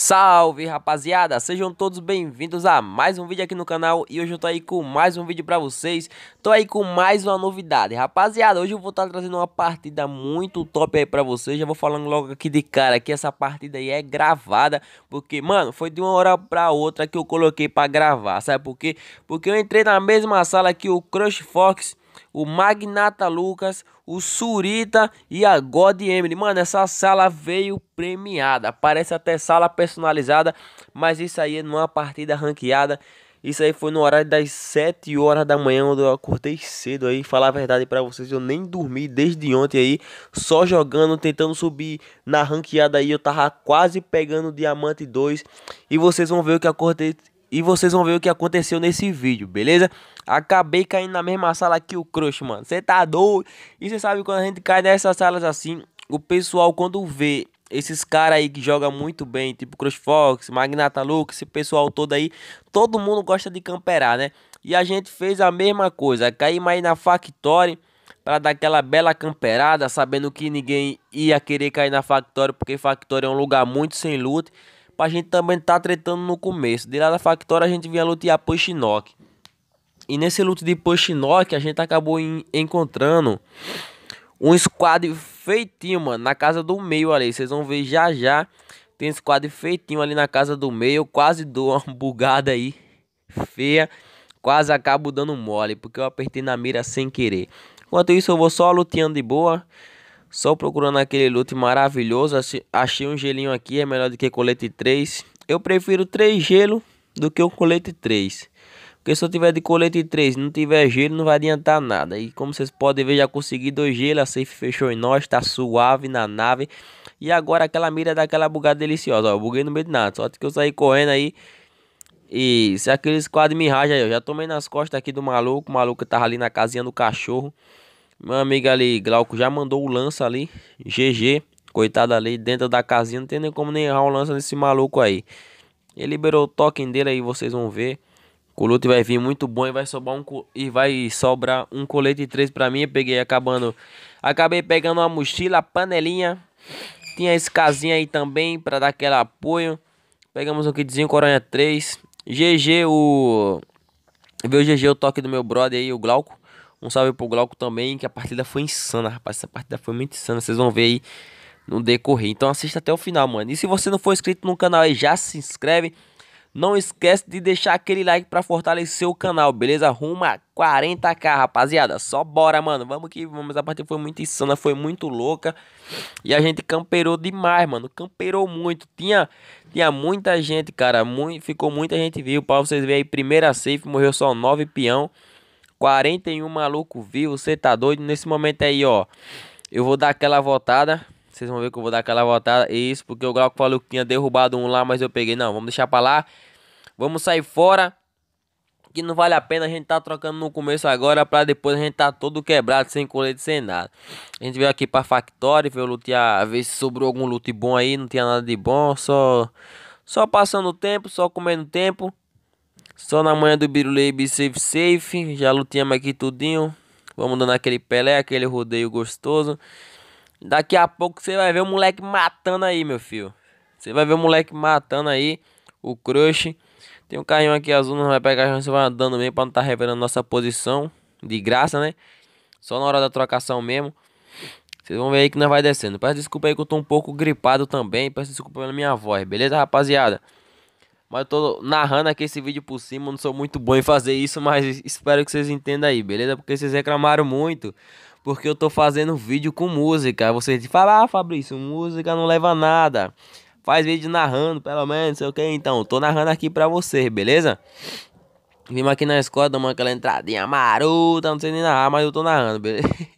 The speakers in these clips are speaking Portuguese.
Salve rapaziada, sejam todos bem-vindos a mais um vídeo aqui no canal e hoje eu tô aí com mais um vídeo pra vocês Tô aí com mais uma novidade, rapaziada, hoje eu vou estar tá trazendo uma partida muito top aí pra vocês Já vou falando logo aqui de cara que essa partida aí é gravada Porque, mano, foi de uma hora pra outra que eu coloquei pra gravar, sabe por quê? Porque eu entrei na mesma sala que o Crush Fox o Magnata Lucas, o Surita e a God Emily. Mano, essa sala veio premiada. Parece até sala personalizada, mas isso aí é numa partida ranqueada. Isso aí foi no horário das 7 horas da manhã, onde eu acordei cedo aí. Falar a verdade para vocês, eu nem dormi desde ontem aí, só jogando, tentando subir na ranqueada aí. Eu tava quase pegando diamante 2. E vocês vão ver que eu acordei e vocês vão ver o que aconteceu nesse vídeo, beleza? Acabei caindo na mesma sala que o crush, mano. Você tá doido? E você sabe quando a gente cai nessas salas assim, o pessoal quando vê esses caras aí que jogam muito bem, tipo Crush Fox, Magnata Luke, esse pessoal todo aí, todo mundo gosta de camperar, né? E a gente fez a mesma coisa, caímos aí na Factory para dar aquela bela camperada, sabendo que ninguém ia querer cair na Factory, porque Factory é um lugar muito sem loot pra gente também tá tretando no começo. De lá da Factória a gente vinha lutear Pushinock. E nesse luto de Pushinock a gente acabou em, encontrando um squad feitinho, mano, na casa do meio ali. Vocês vão ver já já. Tem squad feitinho ali na casa do meio. Quase dou uma bugada aí. Feia. Quase acabo dando mole, porque eu apertei na mira sem querer. Enquanto isso, eu vou só luteando de boa. Só procurando aquele loot maravilhoso. Achei um gelinho aqui, é melhor do que colete 3. Eu prefiro 3 gelo do que um colete 3. Porque se eu tiver de colete 3 não tiver gelo, não vai adiantar nada. E como vocês podem ver, já consegui dois gelos. A safe fechou em nós, tá suave na nave. E agora aquela mira daquela bugada deliciosa. Ó, eu buguei no meio de nada. Só que eu saí correndo aí. E se aqueles quadros me rajam aí, eu já tomei nas costas aqui do maluco. O maluco tava ali na casinha do cachorro. Meu amigo ali, Glauco, já mandou o lança ali. GG. Coitado ali, dentro da casinha. Não tem nem como nem errar o lança desse maluco aí. Ele liberou o token dele aí, vocês vão ver. O Colute vai vir muito bom e vai sobrar um, e vai sobrar um colete 3 pra mim. Eu peguei acabando. Acabei pegando uma mochila, panelinha. Tinha esse casinha aí também pra dar aquele apoio. Pegamos um kitzinho, Coronha 3. GG, o. Veio o GG o toque do meu brother aí, o Glauco. Um salve pro Glauco também, que a partida foi insana, rapaz. Essa partida foi muito insana. Vocês vão ver aí no decorrer. Então assista até o final, mano. E se você não for inscrito no canal aí, já se inscreve. Não esquece de deixar aquele like para fortalecer o canal, beleza? Ruma 40k, rapaziada. Só bora, mano. Vamos que vamos. A partida foi muito insana, foi muito louca. E a gente camperou demais, mano. Camperou muito. Tinha, tinha muita gente, cara. Muito, ficou muita gente viu. Pra vocês verem aí, primeira safe, morreu só 9 peão. 41 maluco vivo, você tá doido? Nesse momento aí, ó, eu vou dar aquela votada. Vocês vão ver que eu vou dar aquela votada. É isso, porque o Glauco falou que tinha derrubado um lá, mas eu peguei. Não, vamos deixar pra lá. Vamos sair fora. Que não vale a pena a gente tá trocando no começo agora pra depois a gente tá todo quebrado, sem colete, sem nada. A gente veio aqui pra Factory, veio lutear, ver se sobrou algum loot bom aí, não tinha nada de bom, só... Só passando o tempo, só comendo tempo. Só na manhã do Birulei Safe Safe. Já lutamos aqui tudinho. Vamos dando aquele pelé, aquele rodeio gostoso. Daqui a pouco você vai ver o moleque matando aí, meu filho. Você vai ver o moleque matando aí. O crush. Tem um carrinho aqui azul, não vai pegar, você vai andando mesmo pra não estar tá revelando nossa posição. De graça, né? Só na hora da trocação mesmo. Vocês vão ver aí que nós vai descendo. Peço desculpa aí que eu tô um pouco gripado também. Peço desculpa pela minha voz, beleza, rapaziada? Mas eu tô narrando aqui esse vídeo por cima, não sou muito bom em fazer isso, mas espero que vocês entendam aí, beleza? Porque vocês reclamaram muito, porque eu tô fazendo vídeo com música. Vocês falam, ah, Fabrício, música não leva nada. Faz vídeo narrando, pelo menos, sei o que. Então, tô narrando aqui pra vocês, beleza? Vimos aqui na escola, dando aquela entradinha marota, não sei nem narrar, mas eu tô narrando, beleza?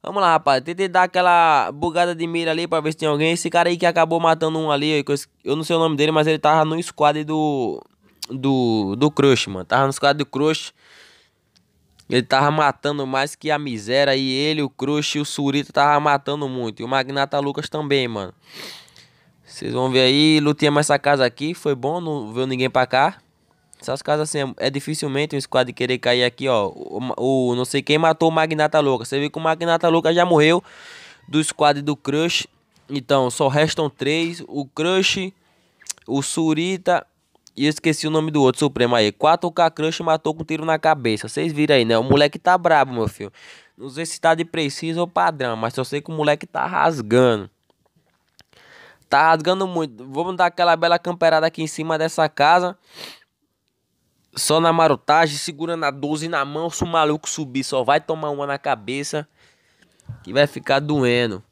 Vamos lá, rapaz. Tentei dar aquela bugada de mira ali pra ver se tem alguém. Esse cara aí que acabou matando um ali, eu não sei o nome dele, mas ele tava no squad do. Do. Do Crush, mano. Tava no squad do Crush. Ele tava matando mais que a miséria. E ele, o Crush e o Surito tava matando muito. E o Magnata Lucas também, mano. Vocês vão ver aí. Lutei mais essa casa aqui. Foi bom, não veio ninguém pra cá. Essas casas assim, é, é, dificilmente um squad querer cair aqui, ó. O, o, não sei quem matou o Magnata Louca. Você viu que o Magnata Louca já morreu do squad do Crush. Então, só restam três. O Crush, o Surita e eu esqueci o nome do outro Supremo aí. 4K Crush matou com um tiro na cabeça. Vocês viram aí, né? O moleque tá brabo, meu filho. Não sei se tá de preciso ou padrão, mas só sei que o moleque tá rasgando. Tá rasgando muito. Vamos dar aquela bela camperada aqui em cima dessa casa. Só na marotagem, segurando a 12 na mão, se o maluco subir, só vai tomar uma na cabeça que vai ficar doendo.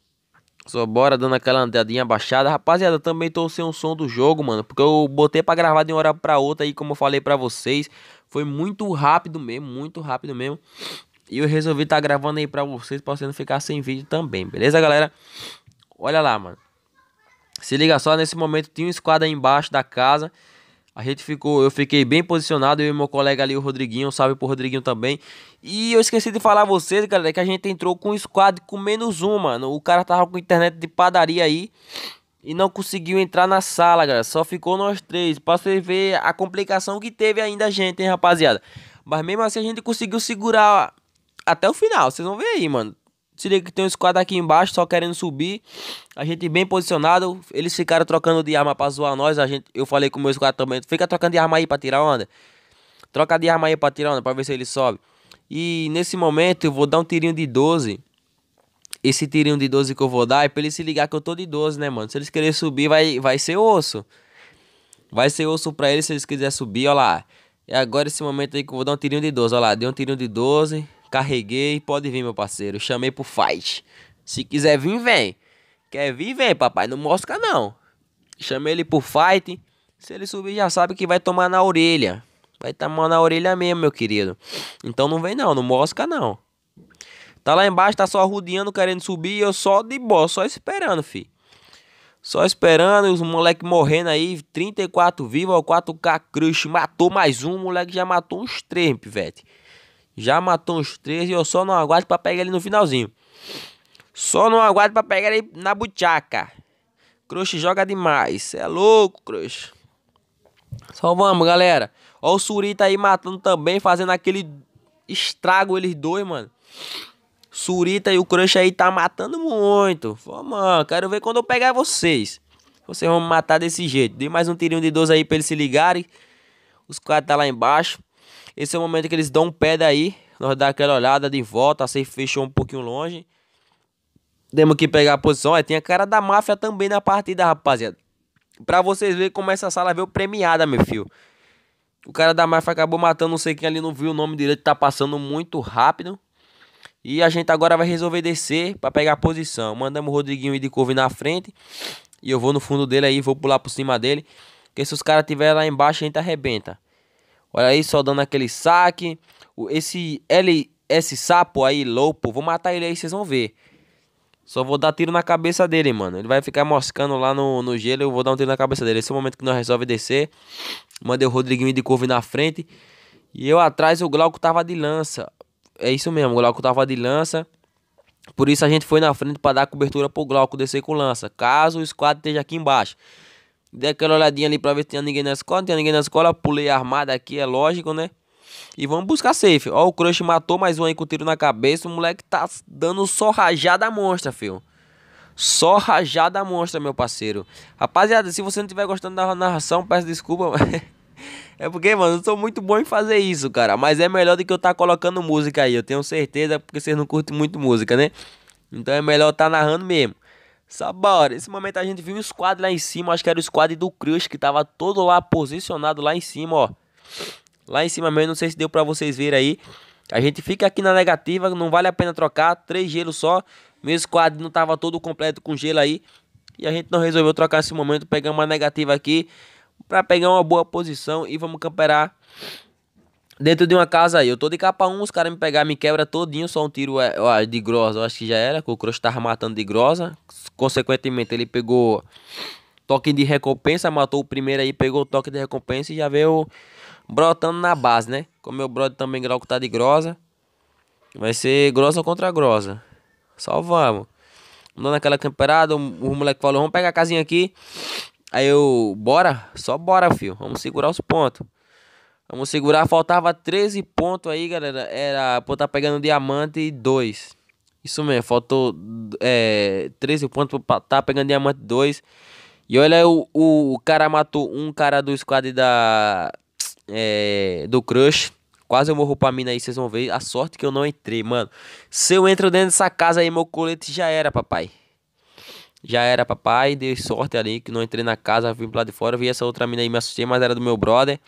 Só bora dando aquela andadinha baixada. Rapaziada, também tô sem o som do jogo, mano. Porque eu botei pra gravar de uma hora pra outra. E como eu falei pra vocês, foi muito rápido mesmo. Muito rápido mesmo. E eu resolvi tá gravando aí pra vocês. Pra você não ficar sem vídeo também, beleza, galera? Olha lá, mano. Se liga só, nesse momento tinha um squad aí embaixo da casa. A gente ficou, eu fiquei bem posicionado, eu e meu colega ali, o Rodriguinho, um salve pro Rodriguinho também. E eu esqueci de falar a vocês, galera, que a gente entrou com um squad com menos um, mano. O cara tava com internet de padaria aí e não conseguiu entrar na sala, galera. Só ficou nós três. Pra você ver a complicação que teve ainda a gente, hein, rapaziada. Mas mesmo assim a gente conseguiu segurar até o final. Vocês vão ver aí, mano. Se liga que tem um squad aqui embaixo, só querendo subir. A gente bem posicionado. Eles ficaram trocando de arma pra zoar nós. A gente, eu falei com o meu squad também. Fica trocando de arma aí pra tirar onda. Troca de arma aí pra tirar onda, pra ver se ele sobe. E nesse momento eu vou dar um tirinho de 12. Esse tirinho de 12 que eu vou dar é pra ele se ligar que eu tô de 12, né, mano? Se eles querem subir, vai, vai ser osso. Vai ser osso pra eles se eles quiserem subir, ó lá. E é agora esse momento aí que eu vou dar um tirinho de 12, ó lá. Dei um tirinho de 12. Carreguei, pode vir, meu parceiro. Chamei pro fight. Se quiser vir, vem. Quer vir, vem, papai. Não mosca, não. Chamei ele pro fight. Se ele subir, já sabe que vai tomar na orelha. Vai tomar na orelha mesmo, meu querido. Então não vem, não. Não mosca, não. Tá lá embaixo, tá só rodeando, querendo subir. E eu só de boa, só esperando, fi. Só esperando, os moleque morrendo aí. 34 vivo, 4K Crush. Matou mais um, o moleque já matou uns três, pivete. Já matou uns três e eu só não aguardo para pegar ele no finalzinho. Só não aguardo para pegar ele na butiaca Crush joga demais. É louco, Crush. Só vamos, galera. Ó o Surita aí matando também, fazendo aquele estrago eles dois, mano. Surita e o Crush aí tá matando muito. Vamos, quero ver quando eu pegar vocês. Vocês vão me matar desse jeito. Dei mais um tirinho de 12 aí pra eles se ligarem. Os quatro tá lá embaixo. Esse é o momento que eles dão um pé daí. Nós dá aquela olhada de volta. A safe fechou um pouquinho longe. Temos que pegar a posição. É, tem a cara da máfia também na partida, rapaziada. Pra vocês verem como essa sala veio premiada, meu filho. O cara da máfia acabou matando não sei quem ali, não viu o nome direito, tá passando muito rápido. E a gente agora vai resolver descer para pegar a posição. Mandamos o Rodriguinho ir de couve na frente. E eu vou no fundo dele aí, vou pular por cima dele. Porque se os caras estiverem lá embaixo, a gente arrebenta. Olha aí, só dando aquele saque. Esse L, esse sapo aí, louco, vou matar ele aí, vocês vão ver. Só vou dar tiro na cabeça dele, mano. Ele vai ficar moscando lá no, no gelo. Eu vou dar um tiro na cabeça dele. Esse é o momento que nós resolve descer. Mandei o Rodriguinho de curva na frente. E eu atrás, o Glauco tava de lança. É isso mesmo, o Glauco tava de lança. Por isso a gente foi na frente para dar cobertura pro Glauco descer com lança. Caso o squad esteja aqui embaixo. Dei aquela olhadinha ali pra ver se tinha ninguém na escola. Não tinha ninguém na escola. Pulei armada aqui, é lógico, né? E vamos buscar safe. Ó, o Crush matou mais um aí com tiro na cabeça. O moleque tá dando só rajada monstra, filho. Só rajada monstra, meu parceiro. Rapaziada, se você não estiver gostando da narração, peço desculpa. Mas... É porque, mano, eu sou muito bom em fazer isso, cara. Mas é melhor do que eu estar tá colocando música aí. Eu tenho certeza, porque vocês não curtem muito música, né? Então é melhor estar tá narrando mesmo. Sabora, nesse momento a gente viu um squad lá em cima, acho que era o squad do Crush que tava todo lá posicionado lá em cima, ó. Lá em cima mesmo, não sei se deu pra vocês verem aí. A gente fica aqui na negativa, não vale a pena trocar, três gelos só. Meu squad não tava todo completo com gelo aí. E a gente não resolveu trocar esse momento, pegamos uma negativa aqui pra pegar uma boa posição e vamos camperar Dentro de uma casa aí, eu tô de capa 1, os caras me pegar, me quebra todinho, só um tiro é, ó, de grosa, eu acho que já era, que o Crush tava matando de grosa. Consequentemente, ele pegou toque de recompensa, matou o primeiro aí, pegou o toque de recompensa e já veio brotando na base, né? Como meu brother também que tá de grosa, vai ser grossa contra grossa. Só vamos. Andou naquela camperada, o, o moleque falou, vamos pegar a casinha aqui. Aí eu, bora? Só bora, filho, vamos segurar os pontos. Vamos segurar. Faltava 13 pontos aí, galera. Era pra estar tá pegando diamante 2. Isso mesmo, faltou é, 13 pontos pra estar tá pegando diamante 2. E olha, o, o, o, cara matou um cara do squad da. É, do Crush. Quase eu morro pra mina aí, vocês vão ver. A sorte que eu não entrei, mano. Se eu entro dentro dessa casa aí, meu colete já era, papai. Já era, papai. Deu sorte ali que não entrei na casa, vim pra lá de fora. Vi essa outra mina aí, me assustei, mas era do meu brother.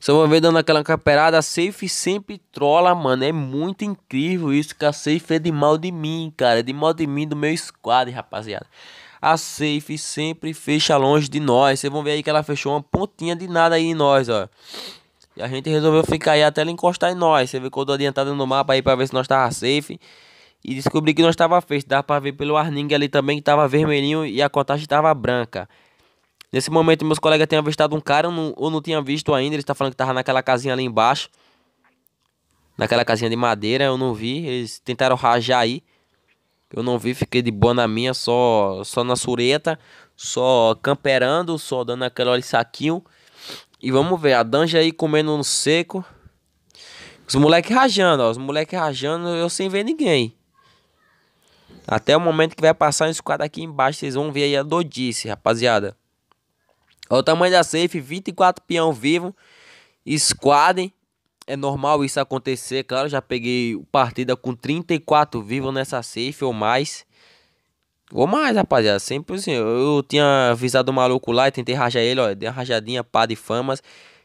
Só uma vez dando aquela caperada, a Safe sempre trola, mano. É muito incrível isso, que a Safe é de mal de mim, cara. É de mal de mim, do meu squad, rapaziada. A Safe sempre fecha longe de nós. Vocês vão ver aí que ela fechou uma pontinha de nada aí em nós, ó. E a gente resolveu ficar aí até ela encostar em nós. Você vê que eu dou adiantada no mapa aí pra ver se nós tava safe. E descobri que nós tava feito. Dá pra ver pelo Arning ali também que tava vermelhinho e a contagem tava branca. Nesse momento, meus colegas têm avistado um cara não, ou não tinha visto ainda. Ele está falando que estava naquela casinha ali embaixo. Naquela casinha de madeira, eu não vi. Eles tentaram rajar aí. Eu não vi, fiquei de boa na minha, só, só na sureta, só camperando, só dando aquele olho saquinho. E vamos ver, a Danja aí comendo no seco. Os moleques rajando, ó, os moleques rajando, eu sem ver ninguém. Até o momento que vai passar um quadro aqui embaixo, vocês vão ver aí a dodice, rapaziada. Olha o tamanho da safe, 24 peão vivo. Squad. É normal isso acontecer, claro. Já peguei partida com 34 vivo nessa safe ou mais. Ou mais, rapaziada. Sempre assim. Eu, tinha avisado o maluco lá e tentei rajar ele, ó. Dei uma rajadinha, pá de famas.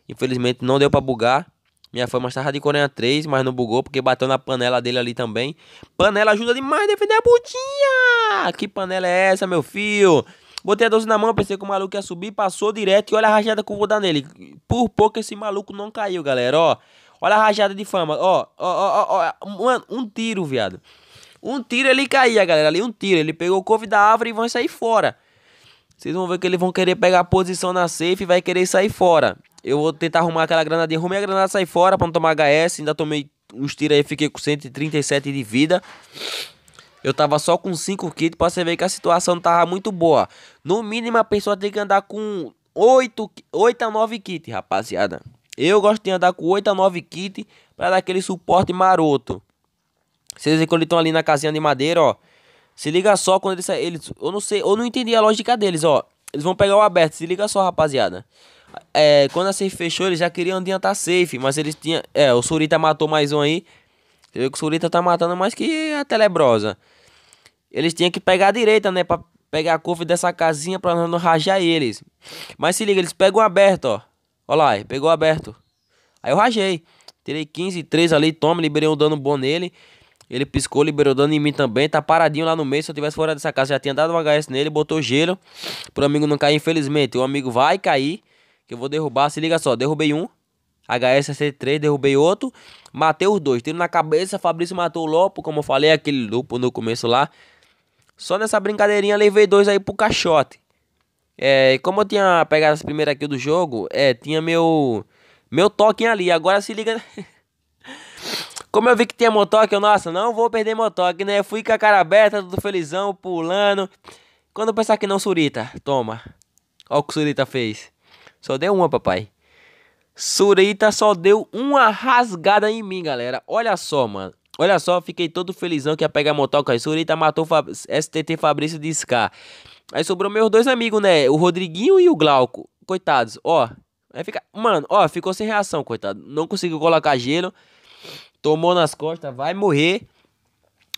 Infelizmente não deu pra bugar. Minha fama estava de Coreia 3, mas não bugou porque bateu na panela dele ali também. Panela ajuda demais a defender a putinha! Que panela é essa, meu filho? Botei a 12 na mão, pensei que o maluco ia subir, passou direto e olha a rajada que eu vou dar nele. Por pouco esse maluco não caiu, galera, ó. Olha a rajada de fama, ó, ó, ó, ó, mano, um tiro, viado. Um tiro ele caía, galera, ali um tiro. Ele pegou o couve da árvore e vão sair fora. Vocês vão ver que eles vão querer pegar a posição na safe e vai querer sair fora. Eu vou tentar arrumar aquela granadinha. Arrumei a granada, sair fora pra não tomar HS. Ainda tomei uns tiros aí, fiquei com 137 de vida. Eu tava só com 5 kits pra você ver que a situação tava muito boa. No mínimo a pessoa tem que andar com 8, 8 a 9 kits, rapaziada. Eu gosto de andar com 8 a 9 kits pra dar aquele suporte maroto. Vocês veem que eles estão ali na casinha de madeira, ó. Se liga só quando eles, eles eu não sei, eu não entendi a lógica deles, ó. Eles vão pegar o aberto, se liga só, rapaziada. É, quando a safe fechou, eles já queriam adiantar safe, mas eles tinham, é, o Surita matou mais um aí. Você vê que o Surita tá matando mais que a Telebrosa. Eles tinham que pegar a direita, né? Pra pegar a curva dessa casinha pra não rajar eles. Mas se liga, eles pegam aberto, ó. Olha lá, pegou aberto. Aí eu rajei. Tirei 15, 3 ali, toma, liberei um dano bom nele. Ele piscou, liberou dano em mim também. Tá paradinho lá no meio. Se eu tivesse fora dessa casa, já tinha dado um HS nele, botou gelo. Pro amigo não cair, infelizmente. O amigo vai cair. Que eu vou derrubar. Se liga só, derrubei um. hs C3, derrubei outro. Matei os dois. Tiro na cabeça, Fabrício matou o Lopo, como eu falei, aquele Lopo no começo lá. Só nessa brincadeirinha levei dois aí pro caixote. É, como eu tinha pegado as primeiras aqui do jogo, é, tinha meu meu toque ali. Agora se liga. Como eu vi que tinha motoque, eu, nossa, não vou perder motoque, né? Fui com a cara aberta, tudo felizão, pulando. Quando eu pensar que não, Surita, toma. Olha o que o Surita fez. Só deu uma, papai. Surita só deu uma rasgada em mim, galera. Olha só, mano. Olha só, fiquei todo felizão que ia pegar a motoca. Surita matou Fab... STT Fabrício de Scar. Aí sobrou meus dois amigos, né? O Rodriguinho e o Glauco. Coitados, ó. Aí fica... Mano, ó, ficou sem reação, coitado. Não conseguiu colocar gelo. Tomou nas costas, vai morrer.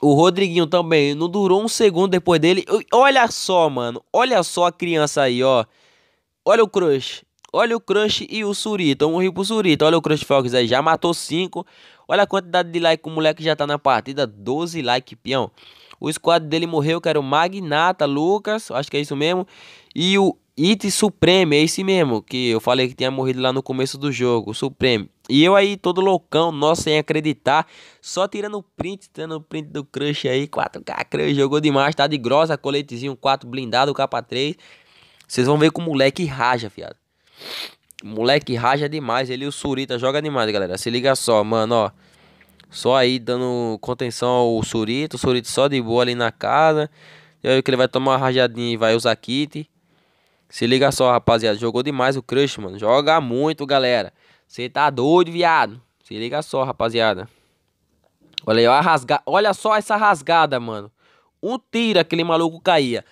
O Rodriguinho também não durou um segundo depois dele. Olha só, mano. Olha só a criança aí, ó. Olha o crush. Olha o Crush e o Surita. Eu morri pro Surita. Então, olha o Crush Fox aí, já matou 5. Olha a quantidade de like que o moleque já tá na partida. 12 like, peão. O squad dele morreu, que era o Magnata, Lucas, acho que é isso mesmo. E o It Supreme, é esse mesmo, que eu falei que tinha morrido lá no começo do jogo, o Supreme. E eu aí, todo loucão, nossa, sem acreditar, só tirando print, tirando print do Crush aí, 4K Crush, jogou demais, tá de grossa, coletezinho 4 blindado, capa 3. Vocês vão ver como o moleque raja, fiado. Moleque raja demais. Ele e o Surita joga demais, galera. Se liga só, mano, ó. Só aí dando contenção ao Surita. O Surita só de boa ali na casa. E aí que ele vai tomar uma rajadinha e vai usar kit. Se liga só, rapaziada. Jogou demais o Crush, mano. Joga muito, galera. Você tá doido, viado. Se liga só, rapaziada. Olha aí, ó, rasga... Olha só essa rasgada, mano. Um tiro aquele maluco caía.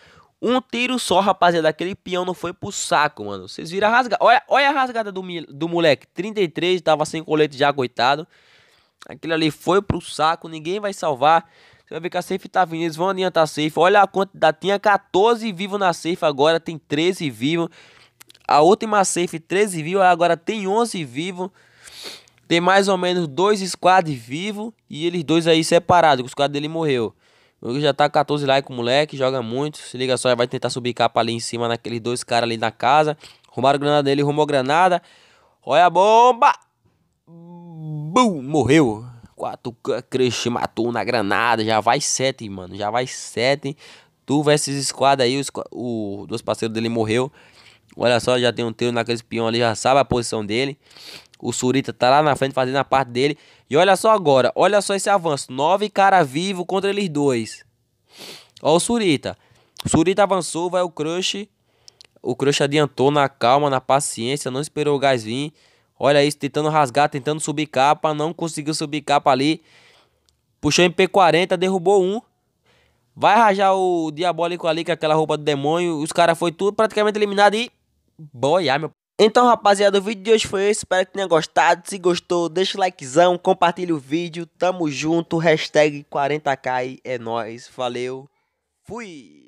Um tiro só, rapaziada. Aquele peão não foi pro saco, mano. Vocês viram a rasgada. Olha, olha a rasgada do, do moleque. 33, tava sem colete já, coitado. Aquilo ali foi pro saco. Ninguém vai salvar. Você vai ver que a safe tá vindo. Eles vão adiantar a safe. Olha a quantidade. Tinha 14 vivos na safe. Agora tem 13 vivos. A última safe, 13 vivos. Agora tem 11 vivos. Tem mais ou menos dois squads vivos. E eles dois aí separados. O squad dele morreu. O Igor já tá 14 likes com o moleque, joga muito. Se liga só, vai tentar subir capa ali em cima naqueles dois caras ali na casa. Arrumaram granada dele, rumou granada. Olha a bomba! Bum! Morreu. 4 crush matou na granada. Já vai 7, mano. Já vai 7. Tu versus squad aí. O, o, dois parceiros dele morreu. Olha só, já tem um teu naquele espião ali. Já sabe a posição dele. O Surita tá lá na frente fazendo a parte dele. E olha só agora, olha só esse avanço. Nove cara vivo contra eles dois. Ó o Surita. O Surita avançou, vai o Crush. O Crush adiantou na calma, na paciência, não esperou o gás vir. Olha isso, tentando rasgar, tentando subir capa, não conseguiu subir capa ali. Puxou MP40, derrubou um. Vai rajar o diabólico ali com aquela roupa do demônio. Os caras foi tudo praticamente eliminado e boiar, meu então, rapaziada, o vídeo de hoje foi esse. Espero que tenha gostado. Se gostou, deixa o likezão, compartilha o vídeo. Tamo junto. Hashtag 40k é nóis. Valeu. Fui.